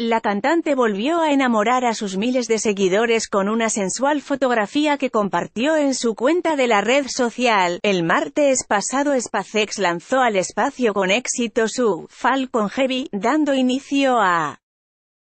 La cantante volvió a enamorar a sus miles de seguidores con una sensual fotografía que compartió en su cuenta de la red social. El martes pasado SpaceX lanzó al espacio con éxito su Falcon Heavy, dando inicio a